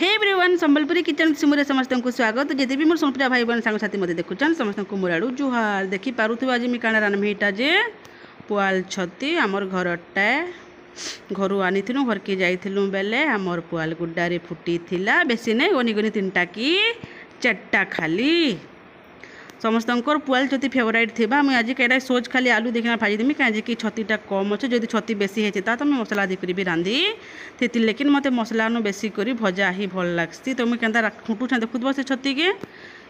ହେ everyone Sambalpuri kitchen ସିମୁରେ ସମସ୍ତଙ୍କୁ ସ୍ୱାଗତ ଯେତେ ବି ମୋର ସମ୍ବଲପୁରୀ ଭାଇ ଭଉଣୀ ସାଙ୍ଗସାଥି ମୋତେ ଦେଖୁଛନ୍ ସମସ୍ତଙ୍କୁ ମୋର ଆଡ଼ୁ ଜୁହାର ଦେଖିପାରୁଥିବ ଆଜି ମୁଇଁ କାଣା ରାନ୍ଧମି ଇଟା ଯେ ପୁଆଲ ଛତି ଆମର ଘରଟା ଘରୁ ଆଣିଥିଲୁ ଘରକେ ଯାଇଥିଲୁ ବେଲେ ଆମର ପୁଆଲ ଗୁଡ଼ାରେ ଫୁଟିଥିଲା ବେଶୀ ନାଇଁ ଗନି ଗନି ତିନିଟା କି ଚାରିଟା ଖାଲି ସମସ୍ତଙ୍କର ପୁଆଲ ଯଦି ଫେଭରାଇଟ୍ ଥିବା ମୁଇଁ ଆଜି ଏଇଟା ସୋଜ୍ ଖାଲି ଆଲୁ ଦେଖିକିନା ଭାଜିଦେମି କାହିଁକି କି ଛତିଟା କମ୍ ଅଛେ ଯଦି ଛତି ବେଶୀ ହେଇଛେ ତା ତ ମୁଇଁ ମସଲା ଦେଇକରି ବି ରାନ୍ଧି ସେଥିର୍ ଲେକିନ୍ ମୋତେ ମସଲାନୁ ବେଶୀ କରି ଭଜା ହିଁ ଭଲ୍ ଲାଗ୍ସି ତ ମୁଇଁ କେନ୍ତା ଖୁଣ୍ଟୁଛେଁ ଦେଖୁଥିବ ସେ ଛତିକେ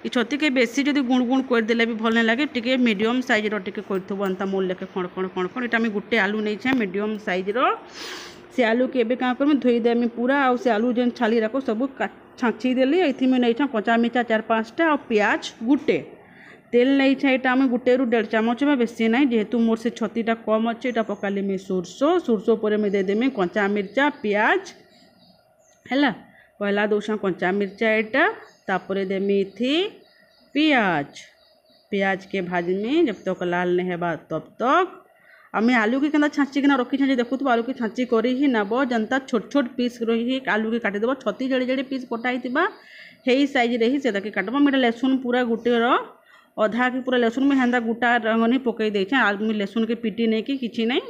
ଇ ଛତିକେ ବେଶୀ ଯଦି ଗୁଣ୍ ଗୁଣ୍ କରିଦେଲେ ବି ଭଲ୍ ନାଇଁ ଲାଗେ ଟିକେ ମିଡ଼ିୟମ୍ ସାଇଜ୍ର ଟିକେ କରିଥିବ ଏନ୍ତା ମୋର୍ ଲେଖେ କ'ଣ କ'ଣ କ'ଣ କ'ଣ ଏଇଟା ମୁଇଁ ଗୋଟେ ଆଲୁ ନେଇଛେଁ ମିଡ଼ିୟମ୍ ସାଇଜ୍ର ସେ ଆଲୁକେ ଏବେ କାଁ କରମି ଧୋଇଦେମି ପୁରା ଆଉ ସେ ଆଲୁ ଯେନ୍ ଛାଲି ରାଖ ସବୁ ଛାଞ୍ଚି ଦେଲି ଏଇଥି ମୁଇଁ ନେଇଛେଁ କଞ୍ଚା ମିର୍ଚା ଚାରି ପାଞ୍ଚଟା ଆଉ ପିଆଜ ଗୁଟେ তেল ନେଇଛେ ଏଇଟା ଆମେ ଗୋଟେରୁ ଦେଢ଼ ଚାମଚ ବା ବେଶୀ ନାହିଁ ଯେହେତୁ ମୋର ସେ ଛତିଟା କମ୍ ଅଛି ଏଇଟା ପକାଇଲି ମୁଇଁ ସୋର୍ଷ ସୋର୍ଷ ଉପରେ ମୁଇଁ ଦେଇଦେମି କଞ୍ଚା ମିର୍ଚା ପିଆଜ ହେଲା ପହିଲା ଦଉଛନ୍ କଞ୍ଚା ମିର୍ଚା ଏଇଟା ତାପରେ ଦେମି ଇଥି ପିଆଜ ପିଆଜକେ ଭାଜମି ଜବ ତକ ଲାଲ ନେଇ ହେବା ତବ ତକ আমি আলুকে কেনা ছাঁচিকিনা রখিছে যে দেখুথ আলুকে ছাঁচি করি হি নেব যেনতা ছোট ছোট পিস রহি আলুকে কাটিদেব ছতি জড়ি জড়ি পিস কটা হয়ে সেই সাইজরে হি সেটাকে কাটব আমি এটা লেসুন পুরা গোটের ଅଧା କି ପୁରା ଲେସୁନ୍ ମୁଇଁ ହେନ୍ତା ଗୁଟା ରଙ୍ଗ ନି ପକେଇ ଦେଇଛେଁ ଆର୍ ମୁଇଁ ଲେସୁନ୍କେ ପିଟି ନେଇଁ କି କିଛି ନାଇଁ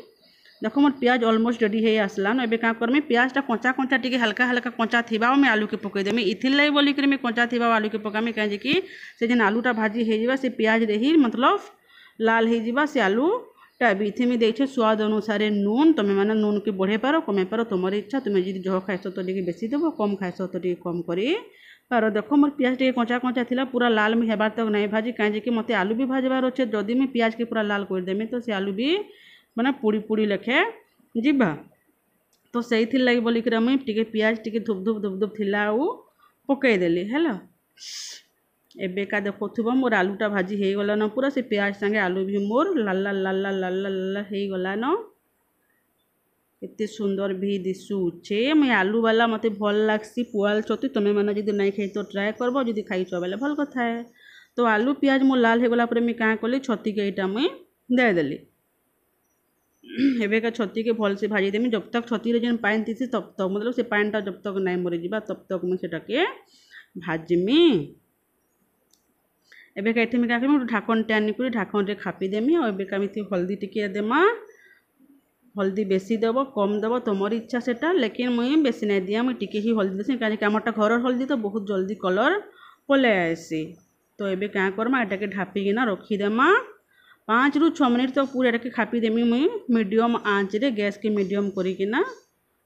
ଦେଖ ମୋର ପିଆଜ ଅଲମୋଷ୍ଟ ରେଡ଼ି ହେଇ ଆସିଲାନ ଏବେ କାଁ କରମି ପିଆଜଟା କଞ୍ଚା କଞ୍ଚା ଟିକେ ହାଲକା ହାଲକା କଞ୍ଚା ଥିବା ଆଉ ମୁଇଁ ଆଲୁକେ ପକେଇଦେମି ଇଥିର୍ ଲାଗି ବୋଲିକିରି ମୁଇଁ କଞ୍ଚା ଥିବା ଆଲୁକେ ପକାମି କାହିଁକି ସେ ଯେନ୍ ଆଲୁଟା ଭାଜି ହେଇଯିବା ସେ ପିଆଜରେ ହିଁ ମତଲବ ଲାଲ ହେଇଯିବା ସେ ଆଲୁଟା ବି ଇଥିମି ମୁଇଁ ଦେଇଛେ ସ୍ୱାଦ ଅନୁସାରେ ନୁନ୍ ତମେମାନେ ନୁନ୍କେ ବଢ଼େଇ ପାର କମେଇ ପାର ତୁମର ଇଚ୍ଛା ତୁମେ ଯଦି ଜହ ଖାଇସ ତ ଟିକେ ବେଶୀ ଦେବ କମ୍ ଖାଇସ ତ ଟିକେ କମ୍ କରି ପାର ଦେଖ ମୋର ପିଆଜ ଟିକେ କଞ୍ଚା କଞ୍ଚା ଥିଲା ପୁରା ଲାଲ ମୁଇଁ ହେବାର ତକ ନାହିଁ ଭାଜି କାହିଁକି ମୋତେ ଆଲୁ ବି ଭାଜିବାର ଅଛେ ଯଦି ମୁଇଁ ପିଆଜକେ ପୁରା ଲାଲ କରିଦେମି ତ ସେ ଆଲୁ ବି ମାନେ ପୋଡ଼ି ପୋଡ଼ି ଲେଖେ ଯିବା ତ ସେଇଥିର୍ ଲାଗି ବୋଲିକିରି ମୁଇଁ ଟିକେ ପିଆଜ ଟିକେ ଧୁପ୍ ଧୁପ୍ ଧୁପ୍ ଧୁପ୍ ଥିଲା ଆଉ ପକେଇଦେଲି ହେଲା ଏବେକା ଦେଖୁଥିବ ମୋର ଆଲୁଟା ଭାଜି ହେଇଗଲାନ ପୁରା ସେ ପିଆଜ ସାଙ୍ଗେ ଆଲୁ ବି ମୋର ଲାଲ ଲାଲ ଲାଲ ଲାଲ ଲାଲ ହେଇଗଲାନ ଏତେ ସୁନ୍ଦର ଭି ଦିଶୁଛେ ମୁଇଁ ଆଲୁ ବାଲା ମୋତେ ଭଲ୍ ଲାଗ୍ସି ପୁଆଲ୍ ଛତୁ ତମେମାନେ ଯଦି ନାଇଁ ଖାଇ ତ ଟ୍ରାଏ କର୍ବ ଯଦି ଖାଇଛ ବେଲେ ଭଲ୍ କଥା ଏ ତ ଆଲୁ ପିଆଜ୍ ମୋ ଲାଲ୍ ହେଇଗଲା ପରେ ମୁଇଁ କାଁ କଲି ଛତିକେ ଏଇଟା ମୁଇଁ ଦେଇଦେଲି এবেকা ছতিকে ভালসে ভাজি দেমি যব তক ছতিরে যেন পাইন দিছি তব তক মতলব সে পাইনটা যব তক নাই মরে যা তব তক মু সেটাকে ভাজমি এবেকা এটি আমি কাকি ঢাকনটা আনি করে ঢাকনরে খাপি দেমি ও এবেকা আমি হলদি টিকিয়ে দেমা হলদি বেশি দেব কম দেব তোমার ইচ্ছা সেটা লেকিন মুই বেশি নাই দিয়া মুই টিকি হি হলদি কারণ কি আমারটা ঘরের হলদি তো বহুত জলদি কলর পলাই আসি তো এবে কাঁ করমা এটাকে ঢাপি দেমা পাঁচ রু ছ মিনিট তো পুরো এটাকে খাপি দেমি মুই মিডিয়াম আঁচরে গ্যাসকে মিডিয়াম করি করিকিনা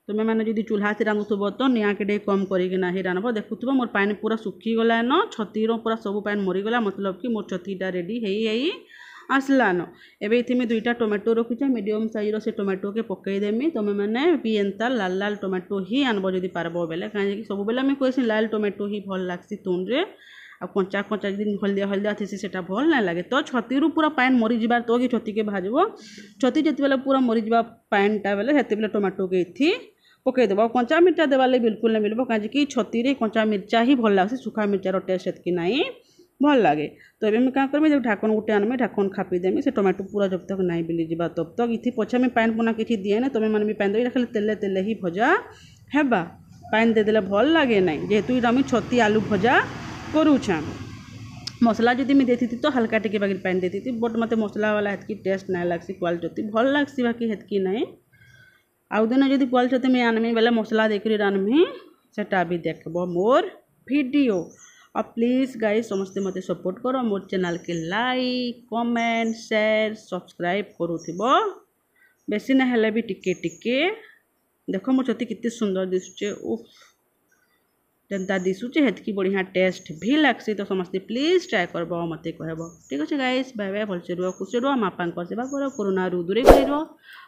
তুমি মানে যদি চুল্হাতে রাঁধুব তো নিয়াঁকে টিকে কম করিকিনা হি রাঁধব দেখুথব মোর পানি পুরা শুখিগলান ছতির পুরো সবু পানি মরিগলা মতলব কি মোর ছতিটা রেডি হেই হেই ଆସ୍ଲାନ ଏବେ ଇଥିମେ ଦୁଇଟା ଟମାଟୋ ରଖିଛେ ମିଡ଼ିୟମ୍ ସାଇଜ୍ର ସେ ଟମାଟୋକେ ପକେଇଦେମି ତମେମାନେ ବି ଏନ୍ତା ଲାଲ୍ ଲାଲ୍ ଟମାଟୋ ହିଁ ଆନ୍ବ ଯଦି ପାର୍ବ ବେଲେ କାହିଁକି ସବୁବେଲେ ଆମେ କହିସି ଲାଲ୍ ଟମାଟୋ ହିଁ ଭଲ୍ ଲାଗ୍ସି ତୁନ୍ରେ ଆଉ କଞ୍ଚା କଞ୍ଚା ଯଦି ହଳଦିଆ ହଳଦିଆ ଥିସି ସେଟା ଭଲ୍ ନାଇଁ ଲାଗେ ତ ଛତିରୁ ପୁରା ପାଏନ୍ ମରିଯିବା ତ କି ଛତିକେ ଭାଜିବ ଛତି ଯେତେବେଲେ ପୁରା ମରିଯିବା ପାଏନ୍ଟା ବେଲେ ସେତେବେଲେ ଟମାଟୋକେ ଏଥି ପକେଇଦେବ ଆଉ କଞ୍ଚା ମିର୍ଚା ଦେବାର୍ ଲାଗି ବିଲକୁଲ୍ ନାଇଁ ମିଳିବ କାହିଁକି ଛତିରେ କଞ୍ଚା ମିର୍ଚା ହିଁ ଭଲ୍ ଲାଗ୍ସି ଶୁଖା ମିର୍ଚାର ଟେଷ୍ଟ ସେତ୍କି ନାଇଁ ଭଲ ଲାଗେ ତ ଏବେ ମୁଇଁ କାଁ କରମି ଯେ ଢାକନ୍ ଗୁଟେ ଆନମି ଢାକନ୍ ଖାପି ଦେମି ସେ ଟମାଟୋ ପୁରା ଜବ୍ ତକ୍ ନାଇଁ ବିଲି ଯିବା ତବ୍ ତକ୍ ଇଥି ପଛେ ମୁଇଁ ପାଏନ୍ ପୁନା କିଛି ଦିଏ ନା ତମେମାନେ ବି ପାଏନ୍ ଦେବ ଇଟା ଖାଲି ତେଲେ ତେଲେ ହିଁ ଭଜା ହେବା ପାଏନ୍ ଦେଇଦେଲେ ଭଲ୍ ଲାଗେ ନାଇଁ ଯେହେତୁ ଇଟା ମୁଇଁ ଛତି ଆଲୁ ଭଜା କରୁଛେଁ ମସଲା ଯଦି ମୁଇଁ ଦେଇଥିତି ତ ହାଲ୍କା ଟିକେ ବାକି ପାଏନ୍ ଦେଇଥିତି ବଟ୍ ମୋତେ ମସଲାବାଲା ହେତ୍କି ଟେଷ୍ଟ ନାଇଁ ଲାଗ୍ସି ପୁଆଲ୍ ଛତି ଭଲ୍ ଲାଗ୍ସି ବାକି ହେତ୍କି ନାଇଁ ଆଉ ଦିନ ଯଦି ପୁଆଲ୍ ଛତି ମୁଇଁ ଆନ୍ମି ବେଲେ ମସଲା ଦେଇକରି ରାନ୍ଧ୍ମି ସେଟା ବି ଦେଖ୍ବ ମୋର୍ ଭିଡ଼ିଓ और प्लीज़ गाइस समस्ते मत सपोर्ट कर मोर चैनल के लाइक कमेंट शेयर सब्सक्राइब करूब बेसी ना हेले भी टिके टिके देख मो छति कितने सुंदर दिशुचे उफ ଯେନ୍ତା ଦିଶୁଛେ ହେତ୍କି ବଢ଼ିଆ ଟେଷ୍ଟ ଭି ଲାଗ୍ସି ତ ସମସ୍ତେ ପ୍ଲିଜ୍ ଟ୍ରାଏ କରବ ଆଉ ମୋତେ କହିବ ଠିକ୍ ଅଛି ଗାଇସ୍ ବାଏ ବାଏ ଭଲସେ ରୁହ ଖୁସି ରୁହ ମାପାଙ୍କ ସେବା କର କରୋନାରୁ ଦୂରେଇ କରି ରୁହ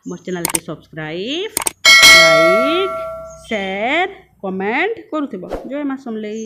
ମୋ ଚ୍ୟାନେଲ୍କି ସବସ୍କ୍ରାଇବ୍ ଲାଇକ୍ ସେୟାର କମେଣ୍ଟ କରୁଥିବ ଜୟ ମା ସମଲେଇ